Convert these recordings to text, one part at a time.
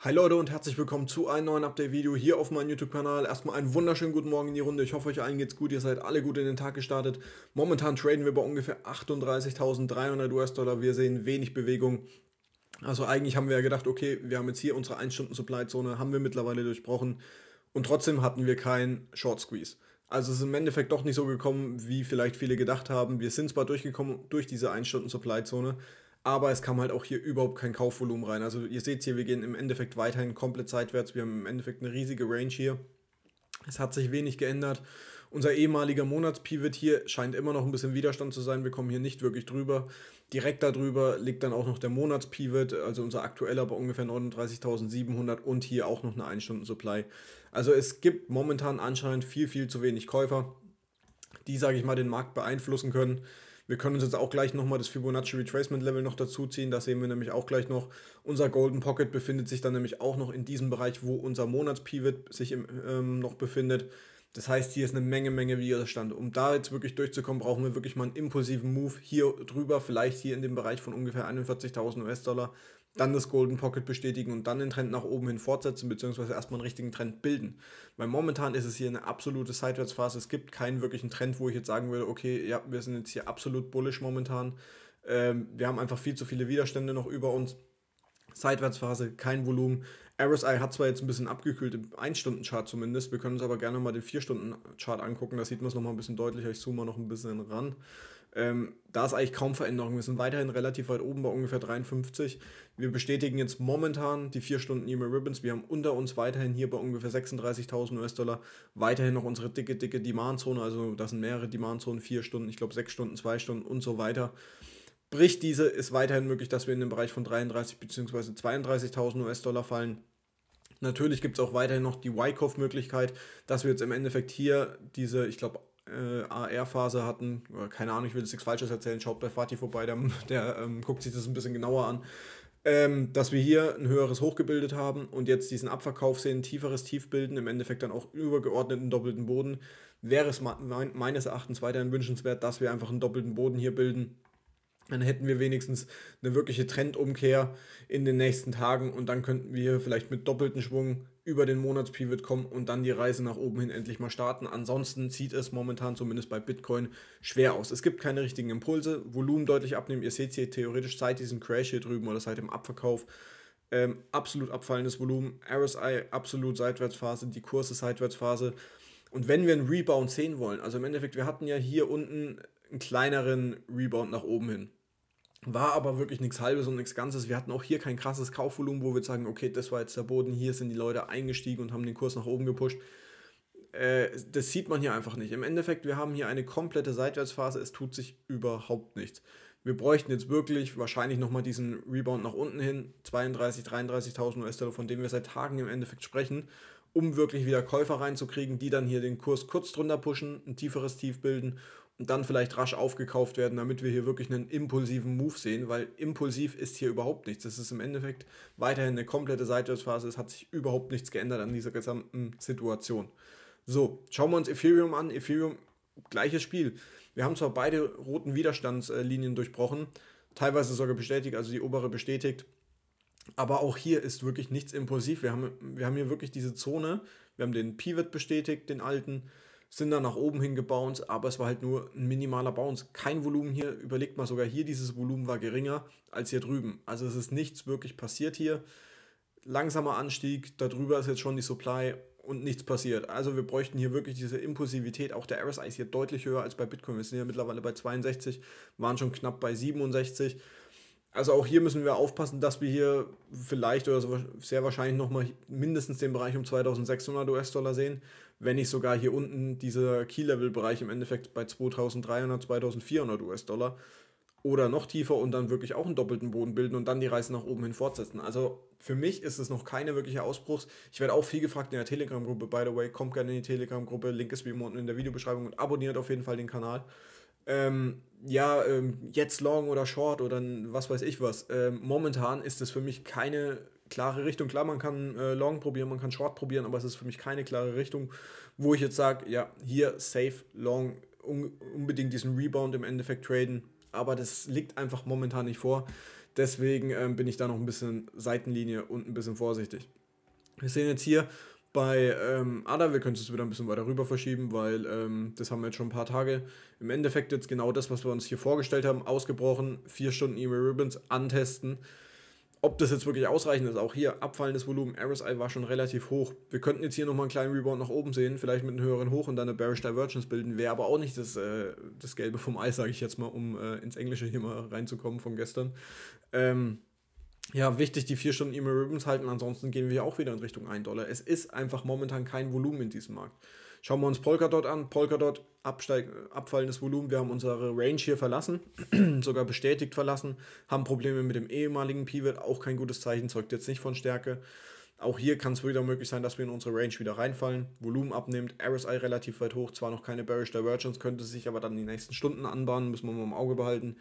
Hi Leute und herzlich willkommen zu einem neuen Update-Video hier auf meinem YouTube-Kanal. Erstmal einen wunderschönen guten Morgen in die Runde. Ich hoffe, euch allen geht's gut. Ihr seid alle gut in den Tag gestartet. Momentan traden wir bei ungefähr 38.300 US-Dollar. Wir sehen wenig Bewegung. Also eigentlich haben wir ja gedacht, okay, wir haben jetzt hier unsere 1-Stunden-Supply-Zone, haben wir mittlerweile durchbrochen. Und trotzdem hatten wir keinen Short-Squeeze. Also es ist im Endeffekt doch nicht so gekommen, wie vielleicht viele gedacht haben. Wir sind zwar durchgekommen durch diese 1-Stunden-Supply-Zone, aber es kam halt auch hier überhaupt kein Kaufvolumen rein. Also ihr seht hier, wir gehen im Endeffekt weiterhin komplett seitwärts. Wir haben im Endeffekt eine riesige Range hier. Es hat sich wenig geändert. Unser ehemaliger Monatspivot hier scheint immer noch ein bisschen Widerstand zu sein. Wir kommen hier nicht wirklich drüber. Direkt darüber liegt dann auch noch der Monatspivot, also unser aktueller bei ungefähr 39.700 und hier auch noch eine 1-Stunden-Supply. Also es gibt momentan anscheinend viel, viel zu wenig Käufer, die, sage ich mal, den Markt beeinflussen können. Wir können uns jetzt auch gleich nochmal das Fibonacci Retracement Level noch dazuziehen. Das sehen wir nämlich auch gleich noch. Unser Golden Pocket befindet sich dann nämlich auch noch in diesem Bereich, wo unser Monatspivot sich im, ähm, noch befindet. Das heißt, hier ist eine Menge, Menge Widerstand. Um da jetzt wirklich durchzukommen, brauchen wir wirklich mal einen impulsiven Move hier drüber, vielleicht hier in dem Bereich von ungefähr 41.000 US-Dollar dann das Golden Pocket bestätigen und dann den Trend nach oben hin fortsetzen, beziehungsweise erstmal einen richtigen Trend bilden. Weil momentan ist es hier eine absolute Seitwärtsphase. Es gibt keinen wirklichen Trend, wo ich jetzt sagen würde, okay, ja, wir sind jetzt hier absolut bullish momentan. Ähm, wir haben einfach viel zu viele Widerstände noch über uns. Seitwärtsphase, kein Volumen. RSI hat zwar jetzt ein bisschen abgekühlt im 1-Stunden-Chart zumindest, wir können uns aber gerne mal den 4-Stunden-Chart angucken, da sieht man es nochmal ein bisschen deutlicher. Ich zoome mal noch ein bisschen ran. Ähm, da ist eigentlich kaum Veränderung. Wir sind weiterhin relativ weit oben bei ungefähr 53. Wir bestätigen jetzt momentan die 4 Stunden E-Mail Ribbons. Wir haben unter uns weiterhin hier bei ungefähr 36.000 US-Dollar weiterhin noch unsere dicke, dicke Demandzone. Also das sind mehrere Demand-Zonen, 4 Stunden, ich glaube 6 Stunden, 2 Stunden und so weiter. Bricht diese, ist weiterhin möglich, dass wir in den Bereich von 33.000 bzw. 32.000 US-Dollar fallen. Natürlich gibt es auch weiterhin noch die Wyckoff-Möglichkeit, dass wir jetzt im Endeffekt hier diese, ich glaube, äh, AR-Phase hatten. Keine Ahnung, ich will jetzt nichts Falsches erzählen. Schaut bei Fatih vorbei, der, der ähm, guckt sich das ein bisschen genauer an. Ähm, dass wir hier ein höheres Hoch gebildet haben und jetzt diesen Abverkauf sehen, tieferes Tief bilden, im Endeffekt dann auch übergeordneten doppelten Boden, wäre es meines Erachtens weiterhin wünschenswert, dass wir einfach einen doppelten Boden hier bilden. Dann hätten wir wenigstens eine wirkliche Trendumkehr in den nächsten Tagen und dann könnten wir vielleicht mit doppelten Schwung über den Monatspivot kommen und dann die Reise nach oben hin endlich mal starten. Ansonsten sieht es momentan zumindest bei Bitcoin schwer aus. Es gibt keine richtigen Impulse, Volumen deutlich abnehmen. Ihr seht hier theoretisch seit diesem Crash hier drüben oder seit dem Abverkauf ähm, absolut abfallendes Volumen. RSI absolut Seitwärtsphase, die Kurse Seitwärtsphase. Und wenn wir einen Rebound sehen wollen, also im Endeffekt, wir hatten ja hier unten einen kleineren Rebound nach oben hin. War aber wirklich nichts Halbes und nichts Ganzes. Wir hatten auch hier kein krasses Kaufvolumen, wo wir sagen, okay, das war jetzt der Boden, hier sind die Leute eingestiegen und haben den Kurs nach oben gepusht. Äh, das sieht man hier einfach nicht. Im Endeffekt, wir haben hier eine komplette Seitwärtsphase, es tut sich überhaupt nichts. Wir bräuchten jetzt wirklich wahrscheinlich nochmal diesen Rebound nach unten hin, 32, 33.000 US-Dollar, von dem wir seit Tagen im Endeffekt sprechen, um wirklich wieder Käufer reinzukriegen, die dann hier den Kurs kurz drunter pushen, ein tieferes Tief bilden dann vielleicht rasch aufgekauft werden, damit wir hier wirklich einen impulsiven Move sehen, weil impulsiv ist hier überhaupt nichts. Es ist im Endeffekt weiterhin eine komplette Seitwärtsphase, es hat sich überhaupt nichts geändert an dieser gesamten Situation. So, schauen wir uns Ethereum an. Ethereum, gleiches Spiel. Wir haben zwar beide roten Widerstandslinien durchbrochen, teilweise sogar bestätigt, also die obere bestätigt, aber auch hier ist wirklich nichts impulsiv. Wir haben, wir haben hier wirklich diese Zone, wir haben den Pivot bestätigt, den alten, sind dann nach oben hin gebounced, aber es war halt nur ein minimaler Bounce. Kein Volumen hier, überlegt mal sogar hier, dieses Volumen war geringer als hier drüben. Also es ist nichts wirklich passiert hier. Langsamer Anstieg, darüber ist jetzt schon die Supply und nichts passiert. Also wir bräuchten hier wirklich diese Impulsivität. Auch der RSI ist hier deutlich höher als bei Bitcoin. Wir sind ja mittlerweile bei 62, waren schon knapp bei 67 also auch hier müssen wir aufpassen, dass wir hier vielleicht oder sehr wahrscheinlich nochmal mindestens den Bereich um 2600 US-Dollar sehen, wenn nicht sogar hier unten dieser Key-Level-Bereich im Endeffekt bei 2300, 2400 US-Dollar oder noch tiefer und dann wirklich auch einen doppelten Boden bilden und dann die Reise nach oben hin fortsetzen. Also für mich ist es noch keine wirkliche Ausbruchs. Ich werde auch viel gefragt in der Telegram-Gruppe, by the way, kommt gerne in die Telegram-Gruppe, Link ist wie immer unten in der Videobeschreibung und abonniert auf jeden Fall den Kanal ähm, ja, ähm, jetzt long oder short oder was weiß ich was. Ähm, momentan ist es für mich keine klare Richtung. Klar, man kann äh, long probieren, man kann short probieren, aber es ist für mich keine klare Richtung, wo ich jetzt sage, ja, hier safe, long, un unbedingt diesen Rebound im Endeffekt traden. Aber das liegt einfach momentan nicht vor. Deswegen ähm, bin ich da noch ein bisschen Seitenlinie und ein bisschen vorsichtig. Wir sehen jetzt hier bei ähm, Ada, wir können es wieder ein bisschen weiter rüber verschieben, weil ähm, das haben wir jetzt schon ein paar Tage. Im Endeffekt jetzt genau das, was wir uns hier vorgestellt haben, ausgebrochen, vier Stunden E-Mail Ribbons antesten. Ob das jetzt wirklich ausreichend ist, auch hier abfallendes Volumen, RSI war schon relativ hoch. Wir könnten jetzt hier nochmal einen kleinen Rebound nach oben sehen, vielleicht mit einem höheren Hoch und dann eine Bearish Divergence bilden, wäre aber auch nicht das, äh, das Gelbe vom Eis, sage ich jetzt mal, um äh, ins Englische hier mal reinzukommen von gestern. Ähm, ja, wichtig, die vier Stunden E-Mail Ribbons halten, ansonsten gehen wir auch wieder in Richtung 1 Dollar. Es ist einfach momentan kein Volumen in diesem Markt. Schauen wir uns Polkadot an. Polkadot, absteig, abfallendes Volumen. Wir haben unsere Range hier verlassen, sogar bestätigt verlassen, haben Probleme mit dem ehemaligen Pivot, auch kein gutes Zeichen, zeugt jetzt nicht von Stärke. Auch hier kann es wieder möglich sein, dass wir in unsere Range wieder reinfallen, Volumen abnimmt, RSI relativ weit hoch, zwar noch keine Bearish Divergence, könnte sich aber dann die nächsten Stunden anbahnen, müssen wir mal im Auge behalten.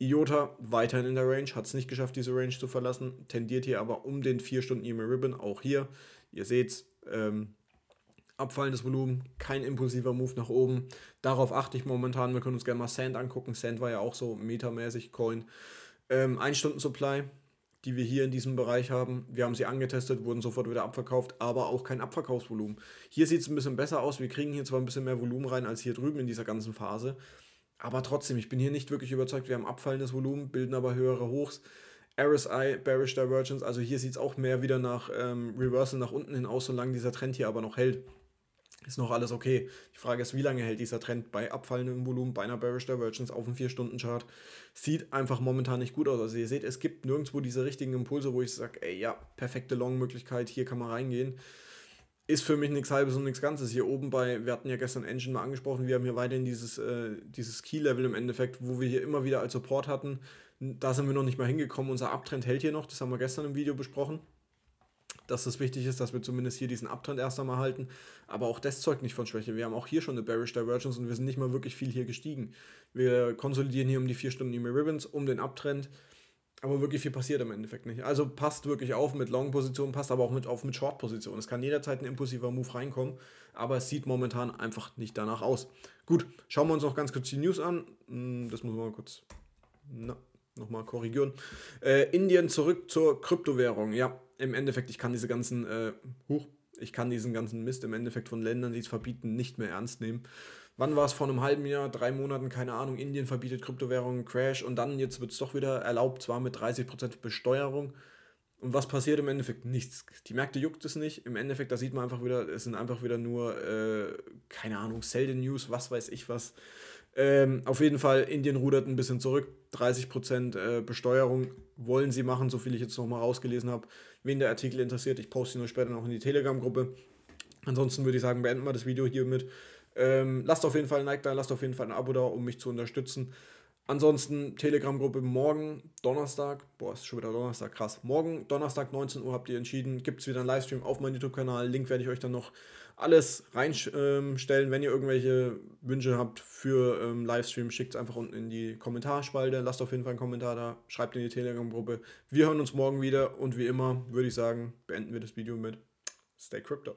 Iota weiterhin in der Range, hat es nicht geschafft, diese Range zu verlassen, tendiert hier aber um den 4 Stunden EMA Ribbon, auch hier. Ihr seht, ähm, abfallendes Volumen, kein impulsiver Move nach oben. Darauf achte ich momentan. Wir können uns gerne mal Sand angucken. Sand war ja auch so metamäßig Coin. Ähm, 1 Stunden Supply, die wir hier in diesem Bereich haben. Wir haben sie angetestet, wurden sofort wieder abverkauft, aber auch kein Abverkaufsvolumen. Hier sieht es ein bisschen besser aus. Wir kriegen hier zwar ein bisschen mehr Volumen rein als hier drüben in dieser ganzen Phase. Aber trotzdem, ich bin hier nicht wirklich überzeugt. Wir haben abfallendes Volumen, bilden aber höhere Hochs. RSI, Bearish Divergence, also hier sieht es auch mehr wieder nach ähm, Reversal nach unten hin aus, solange dieser Trend hier aber noch hält. Ist noch alles okay. Die Frage ist, wie lange hält dieser Trend bei abfallendem Volumen, bei einer Bearish Divergence auf dem 4-Stunden-Chart? Sieht einfach momentan nicht gut aus. Also ihr seht, es gibt nirgendwo diese richtigen Impulse, wo ich sage, ey ja, perfekte Long-Möglichkeit, hier kann man reingehen ist für mich nichts halbes und nichts Ganzes. Hier oben bei, wir hatten ja gestern Engine mal angesprochen, wir haben hier weiterhin dieses, äh, dieses Key-Level im Endeffekt, wo wir hier immer wieder als Support hatten. Da sind wir noch nicht mal hingekommen. Unser Abtrend hält hier noch, das haben wir gestern im Video besprochen. Dass es wichtig ist, dass wir zumindest hier diesen Abtrend erst einmal halten. Aber auch das zeugt nicht von Schwäche. Wir haben auch hier schon eine Bearish Divergence und wir sind nicht mal wirklich viel hier gestiegen. Wir konsolidieren hier um die 4 Stunden Emi Ribbons, um den Abtrend. Aber wirklich viel passiert im Endeffekt nicht. Also passt wirklich auf mit Long-Positionen, passt aber auch mit auf mit Short-Positionen. Es kann jederzeit ein impulsiver Move reinkommen, aber es sieht momentan einfach nicht danach aus. Gut, schauen wir uns noch ganz kurz die News an. Hm, das muss man mal kurz nochmal korrigieren. Äh, Indien zurück zur Kryptowährung. Ja, im Endeffekt, ich kann diese ganzen, äh, huch, ich kann diesen ganzen Mist im Endeffekt von Ländern, die es verbieten, nicht mehr ernst nehmen wann war es vor einem halben Jahr, drei Monaten, keine Ahnung, Indien verbietet Kryptowährungen, Crash und dann jetzt wird es doch wieder erlaubt, zwar mit 30% Besteuerung. Und was passiert im Endeffekt? Nichts. Die Märkte juckt es nicht. Im Endeffekt, da sieht man einfach wieder, es sind einfach wieder nur, äh, keine Ahnung, Sell News, was weiß ich was. Ähm, auf jeden Fall, Indien rudert ein bisschen zurück. 30% äh, Besteuerung wollen sie machen, so viel ich jetzt nochmal rausgelesen habe. Wen der Artikel interessiert, ich poste ihn euch später noch in die Telegram-Gruppe. Ansonsten würde ich sagen, beenden wir das Video hiermit. Ähm, lasst auf jeden Fall ein Like da, lasst auf jeden Fall ein Abo da, um mich zu unterstützen. Ansonsten Telegram-Gruppe morgen, Donnerstag, boah, ist schon wieder Donnerstag, krass. Morgen, Donnerstag, 19 Uhr habt ihr entschieden, gibt es wieder einen Livestream auf meinem YouTube-Kanal. Link werde ich euch dann noch alles reinstellen. Ähm, Wenn ihr irgendwelche Wünsche habt für ähm, Livestream, schickt es einfach unten in die Kommentarspalte. Lasst auf jeden Fall einen Kommentar da, schreibt in die Telegram-Gruppe. Wir hören uns morgen wieder und wie immer würde ich sagen, beenden wir das Video mit Stay Crypto.